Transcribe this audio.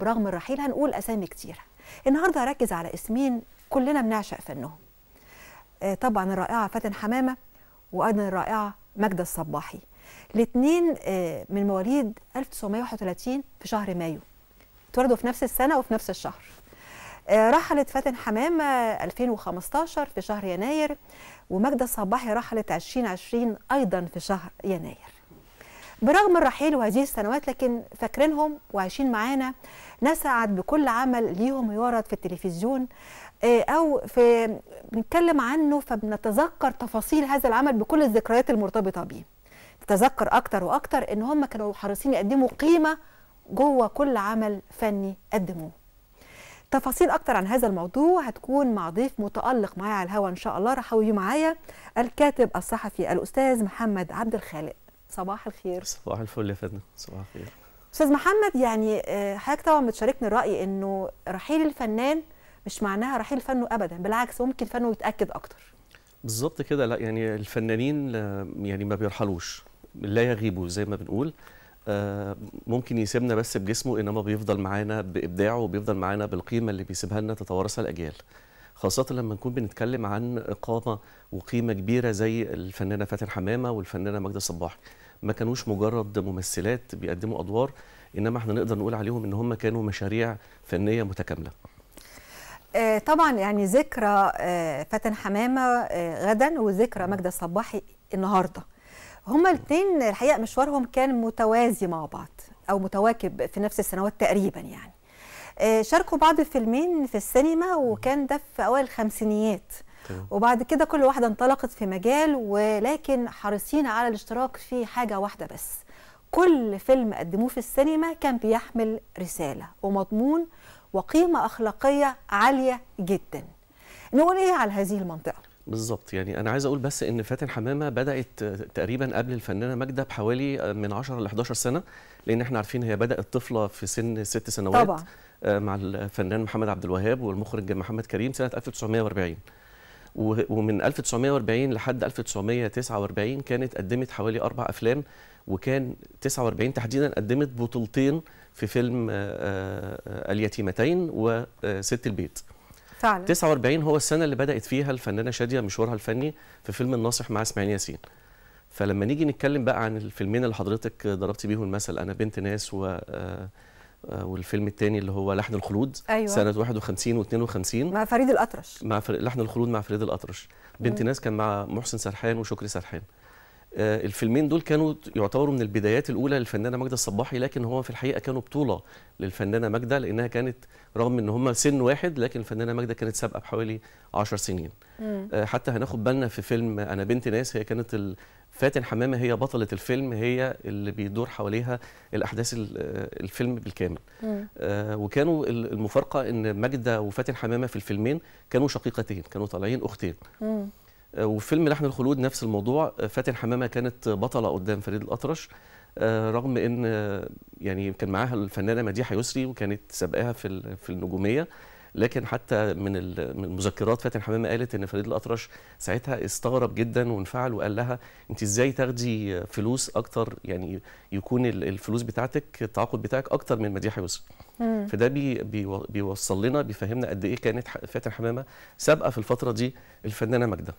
برغم الرحيل هنقول اسامي كتير النهارده هركز على اسمين كلنا بنعشق فنهم آه، طبعا الرائعه فاتن حمامه وايضا الرائعه ماجده الصباحي الاثنين آه، من مواليد 1931 في شهر مايو اتولدوا في نفس السنه وفي نفس الشهر آه، رحلت فاتن حمامه 2015 في شهر يناير وماجده الصباحي رحلت 2020 ايضا في شهر يناير برغم الرحيل وهذه السنوات لكن فاكرينهم وعايشين معانا نسعد بكل عمل ليهم يورد في التلفزيون آه، او في بنتكلم عنه فبنتذكر تفاصيل هذا العمل بكل الذكريات المرتبطه بيه نتذكر اكتر واكتر ان هم كانوا حريصين يقدموا قيمه جوه كل عمل فني قدموه تفاصيل اكتر عن هذا الموضوع هتكون مع ضيف متالق معايا على الهوا ان شاء الله رحوي معايا الكاتب الصحفي الاستاذ محمد عبد الخالق صباح الخير صباح الفل يا فندم صباح الخير استاذ محمد يعني آه، حضرتك طبعا بتشاركني الراي انه رحيل الفنان مش معناها رحيل فنه ابدا بالعكس ممكن فنه يتاكد اكتر بالظبط كده لا يعني الفنانين آه، يعني ما بيرحلوش لا يغيبوا زي ما بنقول آه، ممكن يسيبنا بس بجسمه انما بيفضل معانا بابداعه وبيفضل معانا بالقيمه اللي بيسيبها لنا تتوارثها الاجيال خاصة لما نكون بنتكلم عن إقامة وقيمة كبيرة زي الفنانة فاتن حمامة والفنانة ماجدة صباحي ما كانوش مجرد ممثلات بيقدموا ادوار انما احنا نقدر نقول عليهم ان هم كانوا مشاريع فنيه متكامله آه، طبعا يعني ذكرى آه، فتن فاتن حمامه آه، غدا وذكرى ماجده الصباحي النهارده هما الاثنين الحقيقه مشوارهم كان متوازي مع بعض او متواكب في نفس السنوات تقريبا يعني شاركوا بعض فيلمين في السينما وكان ده في اوائل الخمسينيات وبعد كده كل واحده انطلقت في مجال ولكن حريصين على الاشتراك في حاجه واحده بس كل فيلم قدموه في السينما كان بيحمل رساله ومضمون وقيمه اخلاقيه عاليه جدا نقول ايه على هذه المنطقه بالظبط يعني انا عايز اقول بس ان فاتن حمامه بدات تقريبا قبل الفنانه ماجده بحوالي من 10 ل 11 سنه لان احنا عارفين هي بدات طفله في سن ست سنوات طبعا. آه، مع الفنان محمد عبد الوهاب والمخرج محمد كريم سنه 1940 ومن 1940 لحد 1949 كانت قدمت حوالي أربع أفلام وكان 49 تحديدا قدمت بطولتين في فيلم اليتيمتين وست البيت فعلا 49 هو السنه اللي بدات فيها الفنانه شاديه مشوارها الفني في فيلم الناصح مع اسماعيل ياسين فلما نيجي نتكلم بقى عن الفيلمين اللي حضرتك ضربتي بيهم المثل انا بنت ناس و آه، والفيلم الثاني اللي هو لحن الخلود أيوة. سنه 51 و52 مع فريد الاطرش مع فريد لحن الخلود مع فريد الاطرش بنت ناس كان مع محسن سرحان وشكري سرحان آه، الفيلمين دول كانوا يعتبروا من البدايات الاولى للفنانه ماجده الصباحي لكن هو في الحقيقه كانوا بطوله للفنانه ماجده لانها كانت رغم ان هم سن واحد لكن الفنانه ماجده كانت سابقه بحوالي 10 سنين مم. آه، حتى هناخد بالنا في فيلم انا بنت ناس هي كانت فاتن حمامه هي بطله الفيلم هي اللي بيدور حواليها الاحداث آه، الفيلم بالكامل مم. وكانوا المفارقه ان ماجده وفاتن حمامه في الفيلمين كانوا شقيقتين كانوا طالعين اختين مم. وفيلم لحن الخلود نفس الموضوع فاتن حمامه كانت بطله قدام فريد الاطرش آه، رغم ان آه، يعني كان معاها الفنانه مديحه يسري وكانت سابقاها في في النجوميه لكن حتى من المذكرات فاتن حمامه قالت ان فريد الاطرش ساعتها استغرب جدا وانفعل وقال لها انت ازاي تاخدي فلوس اكتر يعني يكون الفلوس بتاعتك التعاقد بتاعك اكتر من مديحه يسري فده بي بيوصل لنا بيفهمنا قد ايه كانت فاتن حمامه سابقه في الفتره دي الفنانه ماجده